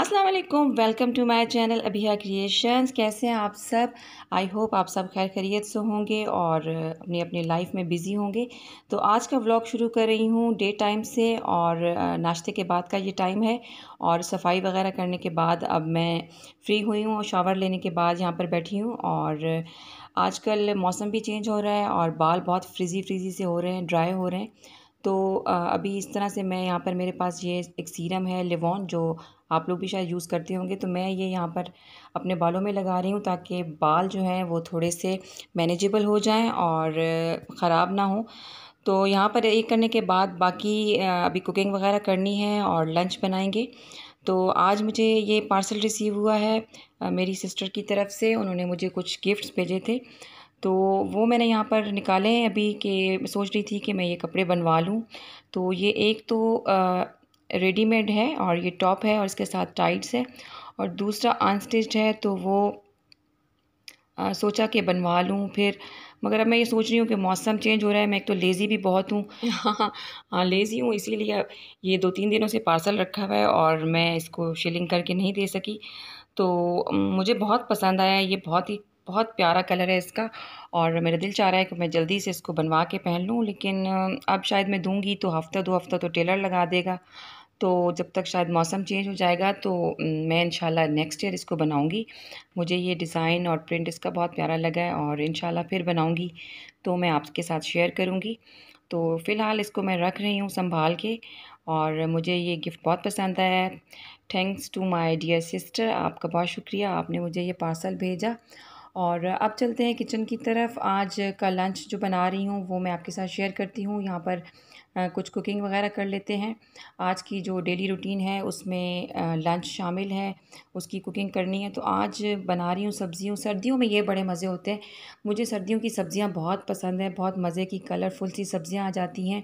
अस्सलाम वालेकुम welcome to my channel Abhiya creations कैसे हैं आप सब आई होप आप सब खैर खैरियत से होंगे और अपनी अपनी लाइफ में बिज़ी होंगे तो आज का व्लॉग शुरू कर रही हूँ डे टाइम से और नाश्ते के बाद का ये टाइम है और सफाई वगैरह करने के बाद अब मैं फ्री हुई हूँ और शावर लेने के बाद यहाँ पर बैठी हूँ और आजकल मौसम भी चेंज हो रहा है और बाल बहुत फ्रिजी फ्रिजी से हो रहे हैं ड्राई हो रहे हैं तो अभी इस तरह से मैं यहाँ पर मेरे पास ये एक सीरम है लिवॉन जो आप लोग भी शायद यूज़ करते होंगे तो मैं ये यहाँ पर अपने बालों में लगा रही हूँ ताकि बाल जो हैं वो थोड़े से मैनेजेबल हो जाएं और ख़राब ना हो तो यहाँ पर एक करने के बाद बाकी अभी कुकिंग वगैरह करनी है और लंच बनाएंगे तो आज मुझे ये पार्सल रिसीव हुआ है मेरी सिस्टर की तरफ से उन्होंने मुझे कुछ गिफ्ट्स भेजे थे तो वो मैंने यहाँ पर निकाले हैं अभी कि सोच रही थी कि मैं ये कपड़े बनवा लूँ तो ये एक तो रेडीमेड है और ये टॉप है और इसके साथ टाइट्स है और दूसरा अनस्टिच्ड है तो वो आ, सोचा कि बनवा लूँ फिर मगर अब मैं ये सोच रही हूँ कि मौसम चेंज हो रहा है मैं एक तो लेज़ी भी बहुत हूँ हाँ लेज़ी हूँ इसीलिए ये दो तीन दिनों से पार्सल रखा हुआ है और मैं इसको शिलिंग करके नहीं दे सकी तो मुझे बहुत पसंद आया ये बहुत ही बहुत प्यारा कलर है इसका और मेरा दिल चाह रहा है कि मैं जल्दी से इसको बनवा के पहन लूँ लेकिन अब शायद मैं दूँगी तो हफ़्ता दो हफ़्ता तो टेलर लगा देगा तो जब तक शायद मौसम चेंज हो जाएगा तो मैं इनशाला नेक्स्ट ईयर इसको बनाऊँगी मुझे ये डिज़ाइन और प्रिंट इसका बहुत प्यारा लगा है और इनशाला फिर बनाऊँगी तो मैं आपके साथ शेयर करूँगी तो फ़िलहाल इसको मैं रख रही हूँ संभाल के और मुझे ये गिफ़्ट बहुत पसंद आया है thanks to my dear sister आपका बहुत शुक्रिया आपने मुझे ये पार्सल भेजा और अब चलते हैं किचन की तरफ आज का लंच जो बना रही हूँ वो मैं आपके साथ शेयर करती हूँ यहाँ पर कुछ कुकिंग वगैरह कर लेते हैं आज की जो डेली रूटीन है उसमें लंच शामिल है उसकी कुकिंग करनी है तो आज बना रही हूँ सब्ज़ियों सर्दियों में ये बड़े मज़े होते हैं मुझे सर्दियों की सब्ज़ियाँ बहुत पसंद हैं बहुत मज़े की कलरफुल सी सब्ज़ियाँ आ जाती हैं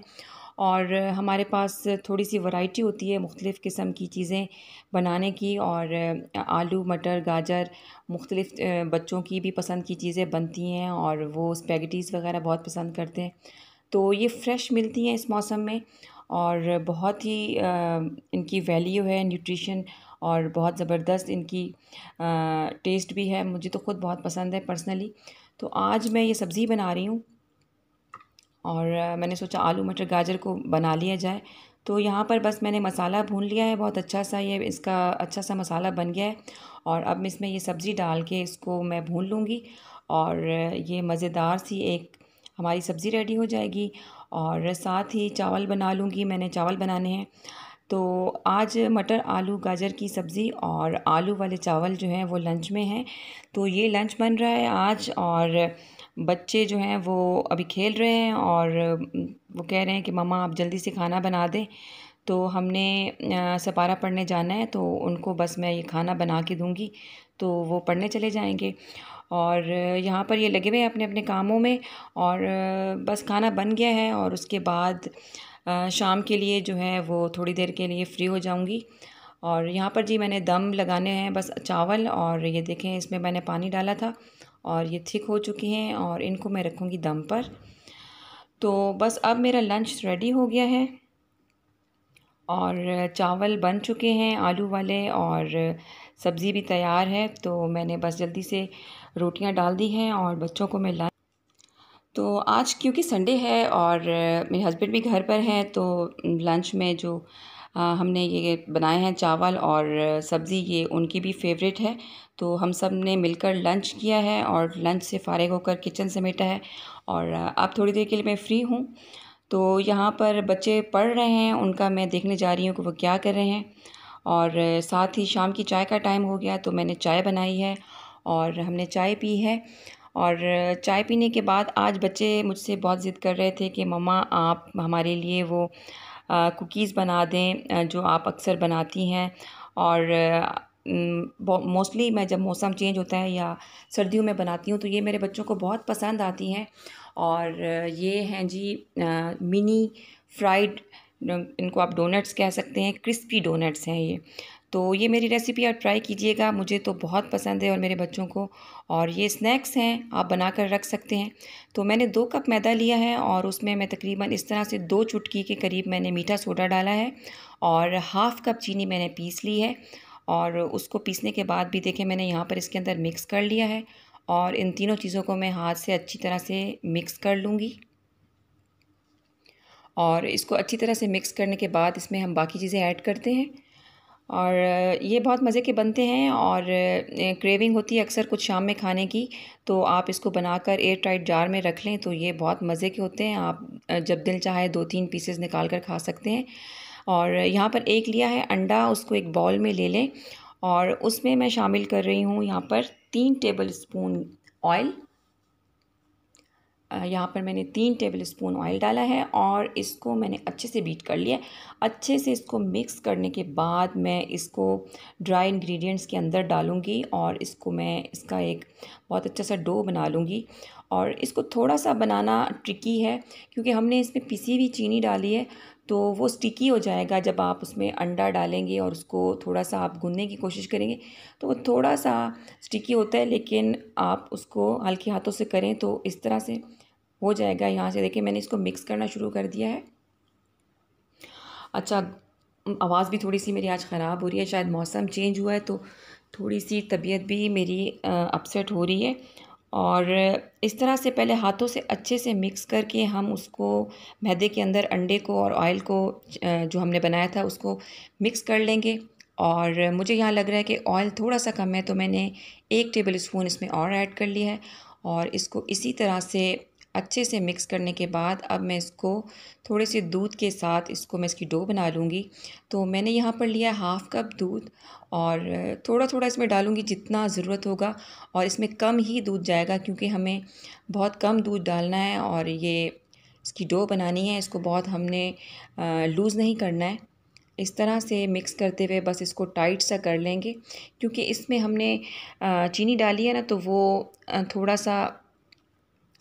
और हमारे पास थोड़ी सी वैरायटी होती है मुख्तलिफ़ किस्म की चीज़ें बनाने की और आलू मटर गाजर मुख्तलिफ़ बच्चों की भी पसंद की चीज़ें बनती हैं और वो स्पैगटीज़ वग़ैरह बहुत पसंद करते हैं तो ये फ़्रेश मिलती हैं इस मौसम में और बहुत ही इनकी वैल्यू है न्यूट्रिशन और बहुत ज़बरदस्त इनकी टेस्ट भी है मुझे तो ख़ुद बहुत पसंद है पर्सनली तो आज मैं ये सब्ज़ी बना रही हूँ और मैंने सोचा आलू मटर गाजर को बना लिया जाए तो यहाँ पर बस मैंने मसाला भून लिया है बहुत अच्छा सा ये इसका अच्छा सा मसाला बन गया है और अब इसमें ये सब्ज़ी डाल के इसको मैं भून लूँगी और ये मज़ेदार सी एक हमारी सब्ज़ी रेडी हो जाएगी और साथ ही चावल बना लूँगी मैंने चावल बनाने हैं तो आज मटर आलू गाजर की सब्ज़ी और आलू वाले चावल जो हैं वो लंच में हैं तो ये लंच बन रहा है आज और बच्चे जो हैं वो अभी खेल रहे हैं और वो कह रहे हैं कि मामा आप जल्दी से खाना बना दें तो हमने सपारा पढ़ने जाना है तो उनको बस मैं ये खाना बना के दूँगी तो वो पढ़ने चले जाएंगे और यहाँ पर ये लगे हुए हैं अपने अपने कामों में और बस खाना बन गया है और उसके बाद शाम के लिए जो है वो थोड़ी देर के लिए फ्री हो जाऊँगी और यहाँ पर जी मैंने दम लगाने हैं बस चावल और ये देखें इसमें मैंने पानी डाला था और ये थिक हो चुकी हैं और इनको मैं रखूँगी दम पर तो बस अब मेरा लंच रेडी हो गया है और चावल बन चुके हैं आलू वाले और सब्ज़ी भी तैयार है तो मैंने बस जल्दी से रोटियां डाल दी हैं और बच्चों को मैं लंच तो आज क्योंकि संडे है और मेरे हस्बैंड भी घर पर हैं तो लंच में जो हमने ये बनाए हैं चावल और सब्ज़ी ये उनकी भी फेवरेट है तो हम सब ने मिलकर लंच किया है और लंच से फारिग होकर किचन समेटा है और अब थोड़ी देर के लिए मैं फ़्री हूँ तो यहाँ पर बच्चे पढ़ रहे हैं उनका मैं देखने जा रही हूँ कि वो क्या कर रहे हैं और साथ ही शाम की चाय का टाइम हो गया तो मैंने चाय बनाई है और हमने चाय पी है और चाय पीने के बाद आज बच्चे मुझसे बहुत ज़िद कर रहे थे कि मम्मा आप हमारे लिए वो कुकीज़ बना दें जो आप अक्सर बनाती हैं और मोस्टली मैं जब मौसम चेंज होता है या सर्दियों में बनाती हूँ तो ये मेरे बच्चों को बहुत पसंद आती हैं और ये हैं जी मिनी फ्राइड इनको आप डोनट्स कह सकते हैं क्रिस्पी डोनट्स हैं ये तो ये मेरी रेसिपी आप ट्राई कीजिएगा मुझे तो बहुत पसंद है और मेरे बच्चों को और ये स्नैक्स हैं आप बना कर रख सकते हैं तो मैंने दो कप मैदा लिया है और उसमें मैं तकरीबन इस तरह से दो चुटकी के करीब मैंने मीठा सोडा डाला है और हाफ़ कप चीनी मैंने पीस ली है और उसको पीसने के बाद भी देखें मैंने यहाँ पर इसके अंदर मिक्स कर लिया है और इन तीनों चीज़ों को मैं हाथ से अच्छी तरह से मिक्स कर लूँगी और इसको अच्छी तरह से मिक्स करने के बाद इसमें हम बाकी चीज़ें ऐड करते हैं और ये बहुत मज़े के बनते हैं और क्रेविंग होती है अक्सर कुछ शाम में खाने की तो आप इसको बनाकर एयर टाइट जार में रख लें तो ये बहुत मज़े के होते हैं आप जब दिल चाहे दो तीन पीसेस निकाल कर खा सकते हैं और यहाँ पर एक लिया है अंडा उसको एक बॉल में ले लें और उसमें मैं शामिल कर रही हूँ यहाँ पर तीन टेबल स्पून ऑयल यहाँ पर मैंने तीन टेबल स्पून ऑयल डाला है और इसको मैंने अच्छे से बीट कर लिया अच्छे से इसको मिक्स करने के बाद मैं इसको ड्राई इंग्रेडिएंट्स के अंदर डालूँगी और इसको मैं इसका एक बहुत अच्छा सा डो बना लूँगी और इसको थोड़ा सा बनाना ट्रिकी है क्योंकि हमने इसमें पिसी हुई चीनी डाली है तो वो स्टिकी हो जाएगा जब आप उसमें अंडा डालेंगे और उसको थोड़ा सा आप गुनने की कोशिश करेंगे तो वो थोड़ा सा स्टिकी होता है लेकिन आप उसको हल्के हाथों से करें तो इस तरह से हो जाएगा यहाँ से देखिए मैंने इसको मिक्स करना शुरू कर दिया है अच्छा आवाज़ भी थोड़ी सी मेरी आज ख़राब हो रही है शायद मौसम चेंज हुआ है तो थोड़ी सी तबीयत भी मेरी अपसेट हो रही है और इस तरह से पहले हाथों से अच्छे से मिक्स करके हम उसको मैदे के अंदर अंडे को और ऑयल को जो हमने बनाया था उसको मिक्स कर लेंगे और मुझे यहाँ लग रहा है कि ऑयल थोड़ा सा कम है तो मैंने एक टेबल स्पून इसमें और ऐड कर लिया है और इसको इसी तरह से अच्छे से मिक्स करने के बाद अब मैं इसको थोड़े से दूध के साथ इसको मैं इसकी डो बना लूँगी तो मैंने यहाँ पर लिया हाफ़ कप दूध और थोड़ा थोड़ा इसमें डालूँगी जितना ज़रूरत होगा और इसमें कम ही दूध जाएगा क्योंकि हमें बहुत कम दूध डालना है और ये इसकी डो बनानी है इसको बहुत हमने लूज़ नहीं करना है इस तरह से मिक्स करते हुए बस इसको टाइट सा कर लेंगे क्योंकि इसमें हमने चीनी डाली है ना तो वो थोड़ा सा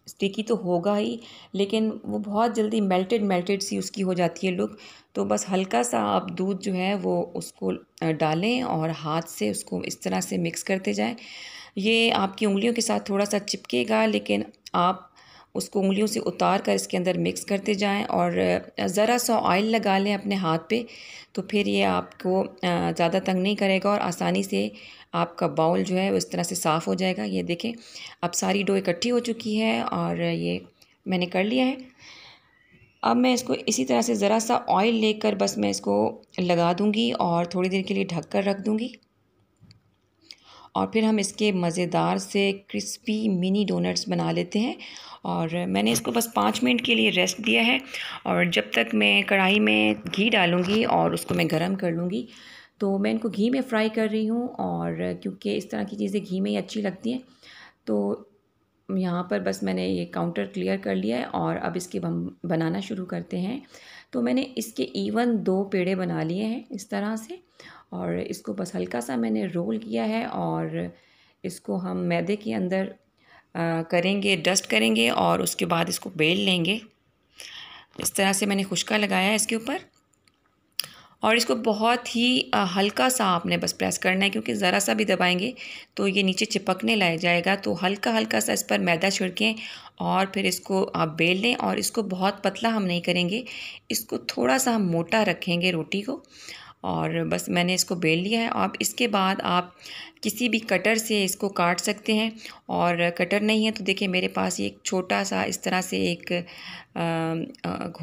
स्टिकी तो होगा ही लेकिन वो बहुत जल्दी मेल्टेड मेल्टेड सी उसकी हो जाती है लुक तो बस हल्का सा आप दूध जो है वो उसको डालें और हाथ से उसको इस तरह से मिक्स करते जाएं ये आपकी उंगलियों के साथ थोड़ा सा चिपकेगा लेकिन आप उसको उंगलियों से उतार कर इसके अंदर मिक्स करते जाएं और ज़रा सा ऑयल लगा लें अपने हाथ पे तो फिर ये आपको ज़्यादा तंग नहीं करेगा और आसानी से आपका बाउल जो है इस तरह से साफ़ हो जाएगा ये देखें अब सारी डो इकट्ठी हो चुकी है और ये मैंने कर लिया है अब मैं इसको इसी तरह से ज़रा सा ऑयल लेकर बस मैं इसको लगा दूँगी और थोड़ी देर के लिए ढक कर रख दूँगी और फिर हम इसके मज़ेदार से क्रिस्पी मिनी डोनट्स बना लेते हैं और मैंने इसको बस पाँच मिनट के लिए रेस्ट दिया है और जब तक मैं कढ़ाई में घी डालूँगी और उसको मैं गर्म कर लूँगी तो मैं इनको घी में फ्राई कर रही हूँ और क्योंकि इस तरह की चीज़ें घी में ही अच्छी लगती हैं तो यहाँ पर बस मैंने ये काउंटर क्लियर कर लिया है और अब इसके हम बनाना शुरू करते हैं तो मैंने इसके इवन दो पेड़े बना लिए हैं इस तरह से और इसको बस हल्का सा मैंने रोल किया है और इसको हम मैदे के अंदर करेंगे डस्ट करेंगे और उसके बाद इसको बेल लेंगे इस तरह से मैंने खुशका लगाया है इसके ऊपर और इसको बहुत ही हल्का सा आपने बस प्रेस करना है क्योंकि ज़रा सा भी दबाएंगे तो ये नीचे चिपकने लग जाएगा तो हल्का हल्का सा इस पर मैदा छिड़कें और फिर इसको आप बेल लें और इसको बहुत पतला हम नहीं करेंगे इसको थोड़ा सा हम मोटा रखेंगे रोटी को और बस मैंने इसको बेल लिया है अब इसके बाद आप किसी भी कटर से इसको काट सकते हैं और कटर नहीं है तो देखिए मेरे पास ये एक छोटा सा इस तरह से एक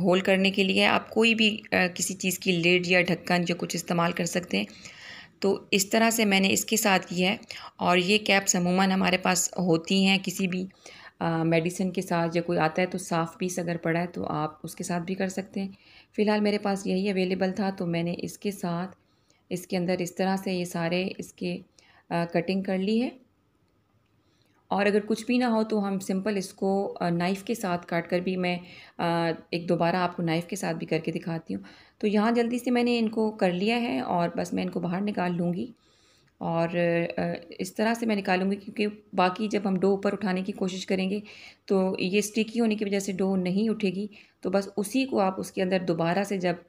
होल करने के लिए आप कोई भी आ, किसी चीज़ की लेड या ढक्कन जो कुछ इस्तेमाल कर सकते हैं तो इस तरह से मैंने इसके साथ किया है और ये कैप्स अमूमन हमारे पास होती हैं किसी भी मेडिसिन के साथ या कोई आता है तो साफ़ पीस अगर पड़ा है तो आप उसके साथ भी कर सकते हैं फ़िलहाल मेरे पास यही अवेलेबल था तो मैंने इसके साथ इसके अंदर इस तरह से ये सारे इसके कटिंग कर ली है और अगर कुछ भी ना हो तो हम सिंपल इसको नाइफ़ के साथ काट कर भी मैं एक दोबारा आपको नाइफ़ के साथ भी करके दिखाती हूँ तो यहाँ जल्दी से मैंने इनको कर लिया है और बस मैं इनको बाहर निकाल लूँगी और इस तरह से मैं निकालूंगी क्योंकि बाकी जब हम डो ऊपर उठाने की कोशिश करेंगे तो ये स्टिकी होने की वजह से डो नहीं उठेगी तो बस उसी को आप उसके अंदर दोबारा से जब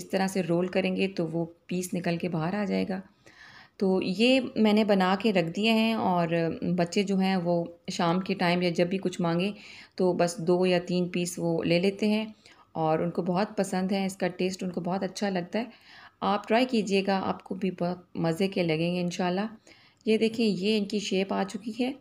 इस तरह से रोल करेंगे तो वो पीस निकल के बाहर आ जाएगा तो ये मैंने बना के रख दिए हैं और बच्चे जो हैं वो शाम के टाइम या जब भी कुछ मांगे तो बस दो या तीन पीस वो ले लेते हैं और उनको बहुत पसंद है इसका टेस्ट उनको बहुत अच्छा लगता है आप ट्राई कीजिएगा आपको भी बहुत मज़े के लगेंगे इन ये देखें ये इनकी शेप आ चुकी है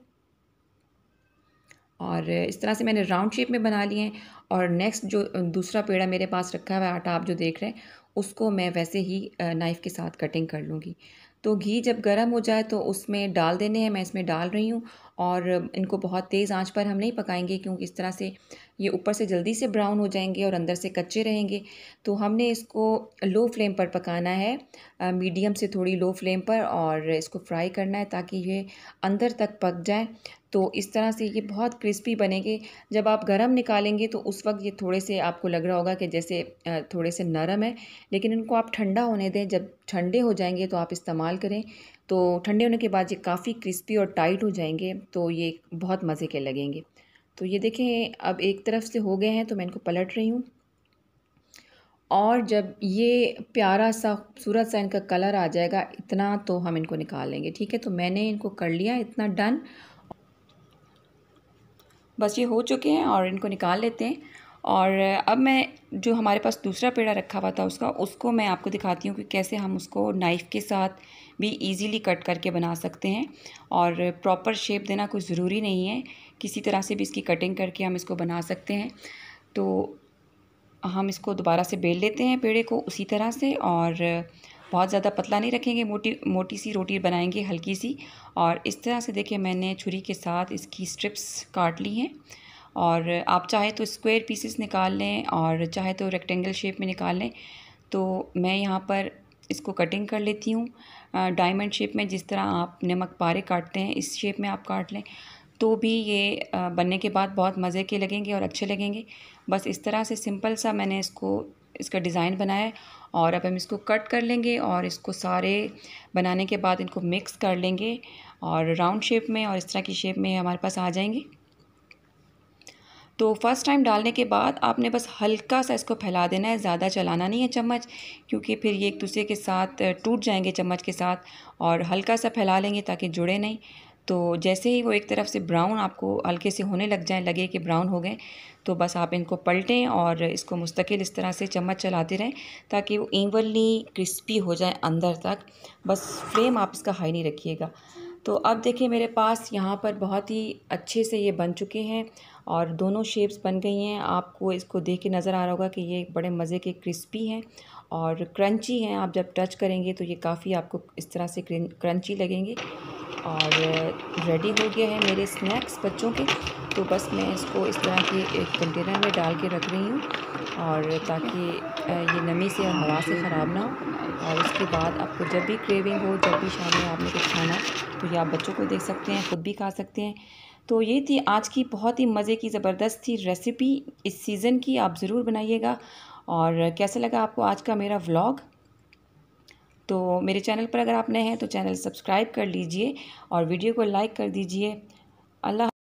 और इस तरह से मैंने राउंड शेप में बना लिए हैं और नेक्स्ट जो दूसरा पेड़ा मेरे पास रखा हुआ है आटा आप जो देख रहे हैं उसको मैं वैसे ही नाइफ़ के साथ कटिंग कर लूँगी तो घी जब गर्म हो जाए तो उसमें डाल देने हैं मैं इसमें डाल रही हूँ और इनको बहुत तेज़ आंच पर हम नहीं पकाएंगे क्योंकि इस तरह से ये ऊपर से जल्दी से ब्राउन हो जाएंगे और अंदर से कच्चे रहेंगे तो हमने इसको लो फ्लेम पर पकाना है मीडियम से थोड़ी लो फ्लेम पर और इसको फ्राई करना है ताकि ये अंदर तक पक जाए तो इस तरह से ये बहुत क्रिस्पी बनेंगे जब आप गरम निकालेंगे तो उस वक्त ये थोड़े से आपको लग रहा होगा कि जैसे थोड़े से नरम है लेकिन इनको आप ठंडा होने दें जब ठंडे हो जाएंगे तो आप इस्तेमाल करें तो ठंडे होने के बाद ये काफ़ी क्रिस्पी और टाइट हो जाएंगे तो ये बहुत मज़े के लगेंगे तो ये देखें अब एक तरफ से हो गए हैं तो मैं इनको पलट रही हूँ और जब ये प्यारा सा खूबसूरत सा इनका कलर आ जाएगा इतना तो हम इनको निकाल लेंगे ठीक है तो मैंने इनको कर लिया इतना डन बस ये हो चुके हैं और इनको निकाल लेते हैं और अब मैं जो हमारे पास दूसरा पेड़ा रखा हुआ था उसका उसको मैं आपको दिखाती हूँ कि कैसे हम उसको नाइफ़ के साथ भी इजीली कट करके बना सकते हैं और प्रॉपर शेप देना कोई ज़रूरी नहीं है किसी तरह से भी इसकी कटिंग करके हम इसको बना सकते हैं तो हम इसको दोबारा से बेल लेते हैं पेड़े को उसी तरह से और बहुत ज़्यादा पतला नहीं रखेंगे मोटी मोटी सी रोटी बनाएंगे हल्की सी और इस तरह से देखिए मैंने छुरी के साथ इसकी स्ट्रिप्स काट ली हैं और आप चाहे तो स्क्वायर पीसेस निकाल लें और चाहे तो रेक्टेंगल शेप में निकाल लें तो मैं यहाँ पर इसको कटिंग कर लेती हूँ डायमंड शेप में जिस तरह आप नमक पारे काटते हैं इस शेप में आप काट लें तो भी ये बनने के बाद बहुत मज़े के लगेंगे और अच्छे लगेंगे बस इस तरह से सिंपल सा मैंने इसको इसका डिज़ाइन बनाया और अब हम इसको कट कर लेंगे और इसको सारे बनाने के बाद इनको मिक्स कर लेंगे और राउंड शेप में और इस तरह की शेप में हमारे पास आ जाएंगे तो फर्स्ट टाइम डालने के बाद आपने बस हल्का सा इसको फैला देना है ज़्यादा चलाना नहीं है चम्मच क्योंकि फिर ये एक दूसरे के साथ टूट जाएंगे चम्मच के साथ और हल्का सा फैला लेंगे ताकि जुड़े नहीं तो जैसे ही वो एक तरफ से ब्राउन आपको हल्के से होने लग जाए लगे कि ब्राउन हो गए तो बस आप इनको पलटें और इसको मुस्तकिल इस तरह से चम्मच चलाते रहें ताकि वो इवनली क्रिस्पी हो जाए अंदर तक बस फ्लेम आप इसका हाई नहीं रखिएगा तो अब देखिए मेरे पास यहाँ पर बहुत ही अच्छे से ये बन चुके हैं और दोनों शेप्स बन गई हैं आपको इसको देख के नज़र आ रहा होगा कि ये बड़े मज़े के क्रिस्पी हैं और क्रंची हैं आप जब टच करेंगे तो ये काफ़ी आपको इस तरह से क्रंची लगेंगे और रेडी हो गया है मेरे स्नैक्स बच्चों के तो बस मैं इसको इस तरह के एक कंटेनर में डाल के रख रही हूँ और ताकि ये नमी से और हवा से ख़राब ना हो और उसके बाद आपको जब भी क्रेविंग हो जब भी शाम में आपने कुछ खाना तो ये आप बच्चों को देख सकते हैं ख़ुद भी खा सकते हैं तो ये थी आज की बहुत ही मज़े की ज़बरदस्त थी रेसिपी इस सीज़न की आप ज़रूर बनाइएगा और कैसा लगा आपको आज का मेरा व्लॉग तो मेरे चैनल पर अगर आप नए हैं तो चैनल सब्सक्राइब कर लीजिए और वीडियो को लाइक कर दीजिए अल्लाह